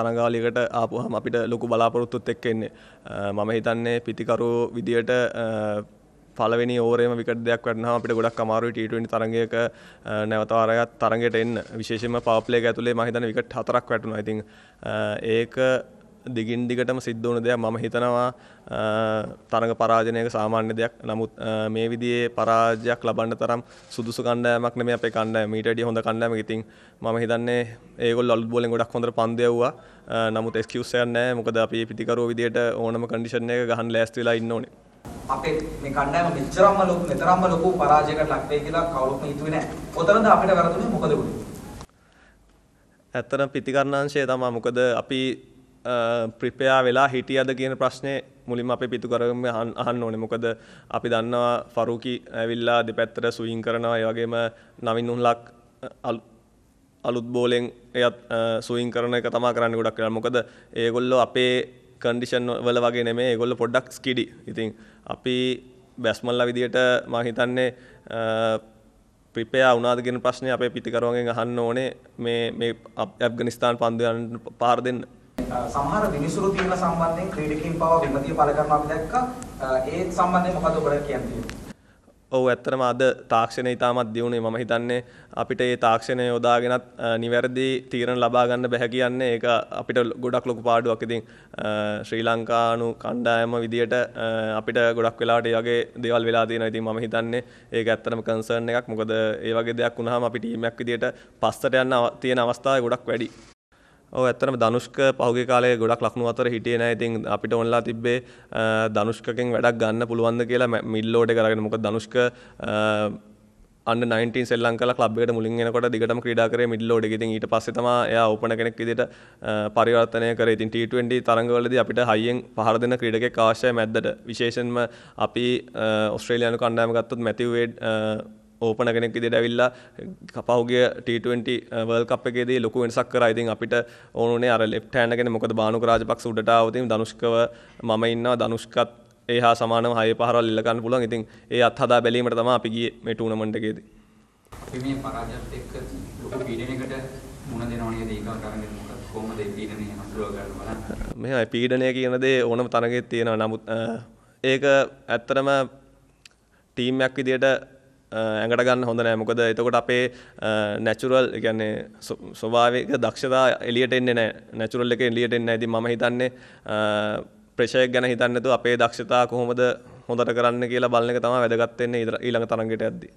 තනගාලිකට ආපුහම අපිට ලොකු බලාපොරොත්තුත් එක්ක එන්නේ. මම හිතන්නේ පිතිකරු විදියට පළවෙනි ඕවරේම විකට් දෙයක් වැටෙනවා අපිට ගොඩක් අමාරුයි T20 තරඟයක නැවත වාරයක් තරඟයට එන්න. විශේෂයෙන්ම පවර් ප්ලේ එක ඇතුලේ මම හිතන්නේ විකට් හතරක් වැටුණා. ඉතින් ඒක දිගින් දිගටම සිද්ධ වුණ දෙයක් මම හිතනවා තරඟ පරාජනයක සාමාන්‍ය දෙයක්. නමුත් මේ විදිහේ පරාජයක් ලබන්න තරම් සුදුසු කණ්ඩායමක් නෙමෙයි අපේ කණ්ඩායම. ඊට වැඩිය හොඳ කණ්ඩායමක්. ඉතින් මම හිතන්නේ ඒගොල්ලෝ අලුත් බෝලෙන් ගොඩක් හොඳට පන්දු යවුවා. නමුත් එක්ස්කියුස් එකක් නැහැ. මොකද අපි පිටිකරුවෝ විදිහට ඕනම කන්ඩිෂන් එකක ගහන්න ලෑස්ති වෙලා ඉන්න ඕනේ. අපේ මේ කණ්ඩායම මෙච්චරම්ම ලොකු මෙතරම්ම ලොකු පරාජයකට ලක් වෙයි කියලා කවුරුත් හිතුවේ නැහැ. ඔතනද අපිට වැරදුනේ මොකද වුනේ? ඇත්තටම පිතිකරණංශය තමයි මොකද අපි ප්‍රිපයා වෙලා හිටියද කියන ප්‍රශ්නේ මුලින්ම අපේ පිතුකරගම අහන්න ඕනේ. මොකද අපි දන්නවා ෆරූකි ඇවිල්ලා දෙපැත්තට ස්විං කරනවා. ඒ වගේම නවින් උන්ලක් අලුත් බෝලෙන් එයත් ස්විං කරන එක තමයි කරන්න ගොඩක් වෙලා. මොකද ඒගොල්ලෝ අපේ කන්ඩිෂන් වල වගේ නෙමෙයි. ඒගොල්ලෝ පොඩ්ඩක් ස්කිඩි. ඉතින් අපි බැස්මල්ලා විදියට මම හිතන්නේ ප්‍රිපයා වුණාද කියන ප්‍රශ්නේ අපේ පිතිකරුවන්ගෙන් අහන්න ඕනේ මේ මේ අප්ගනිස්තාන් පන්දුයන් පාර දෙන්න. සමහර විනිසුරු තීරණ සම්බන්ධයෙන් ක්‍රීඩකයන් පවා විමතිය පළ කරනවා අපි දැක්කා. ඒ සම්බන්ධයෙන් මොකද ඔබට කියන්න ඔව් ඇත්තටම අද තාක්ෂණය ඉතාමත් දියුණුයි මම හිතන්නේ අපිට මේ තාක්ෂණය යොදාගෙනත් නිවැරදි තීරණ ලබා ගන්න බැහැ කියන්නේ ඒක අපිට ගොඩක් ලොකු පාඩුවක්. ඉතින් ශ්‍රී ලංකානු කණ්ඩායම විදියට අපිට ගොඩක් වෙලාවට මේ වගේ දේවල් වෙලා තියෙනවා. ඉතින් මම හිතන්නේ ඒක ඇත්තටම කන්සර්න් එකක්. මොකද මේ වගේ දෙයක් වුණාම අපි ටීම් එකක් විදියට පස්සට යන්න තියෙන අවස්ථා ගොඩක් වැඩි. ඔව් ඇත්තටම ධනුෂ්ක පහුගිය කාලේ ගොඩක් ලකුණු අතර හිටියේ නැහැ. ඉතින් අපිට ඕනලා තිබ්බේ ධනුෂ්කකෙන් වැඩක් ගන්න පුළුවන්ද කියලා මිඩ්ලෝඩ් එක අරගෙන. මොකද ධනුෂ්ක අන්න 19 ශ්‍රී ලංකාව ක්ලබ් එකට මුලින් එනකොට දිගටම ක්‍රීඩා කරේ මිඩ්ලෝඩ් එක. ඉතින් ඊට පස්සේ තමයි එයා ඕපනර් කෙනෙක් විදිහට පරිවර්තනය කරේ. ඉතින් T20 තරඟවලදී අපිට හයියෙන් පහර දෙන ක්‍රීඩකෙක් අවශ්‍යයි මැද්දට. විශේෂයෙන්ම අපි ඕස්ට්‍රේලියානු කණ්ඩායම ගත්තොත් මැතිව් වේඩ් ඕපන කෙනෙක් විදිහට ඇවිල්ලා කපහුගේ T20 uh, World Cup එකේදී ලොකු වෙනසක් කරා. ඉතින් අපිට ඕනුනේ අර left hand එකනේ මොකද බානුක රාජපක්ෂ උඩට ආවොත් ධනුෂ්කව මම ඉන්නවා ධනුෂ්කත් ඒ හා සමානව හය පහරවල් ඉල්ල ගන්න පුළුවන්. ඉතින් ඒ අත්හදා බැලීමට තමයි අපි ගියේ මේ ටූර්නමන්ට් එකේදී. අපි මේ පරාජයත් එක්ක ලොකු පීඩනයකට මුණ දෙනව නේද ඒක කරන්නේ මොකක්ද කොහොමද මේ පීඩනය හඳුරව ගන්න බලන්න. මෙහා පීඩනය කියන දේ ඕනම තරගෙත් තියෙනවා. නමුත් uh, ඒක ඇත්තටම ටීම් එකක් විදියට ඇඟට ගන්න හොඳ නෑ මොකද එතකොට අපේ නැචුරල් කියන්නේ ස්වභාවික දක්ෂතා එලියට එන්නේ නෑ නැචුරල් එක එලියට එන්නේ නෑ ඉතින් මම හිතන්නේ ප්‍රෙෂර් ගැන හිතන්නේ නැතුව අපේ දක්ෂතා කොහොමද හොඳට කරන්න කියලා බලන එක තමයි වැදගත් වෙන්නේ ඊළඟ තරඟයට යද්දී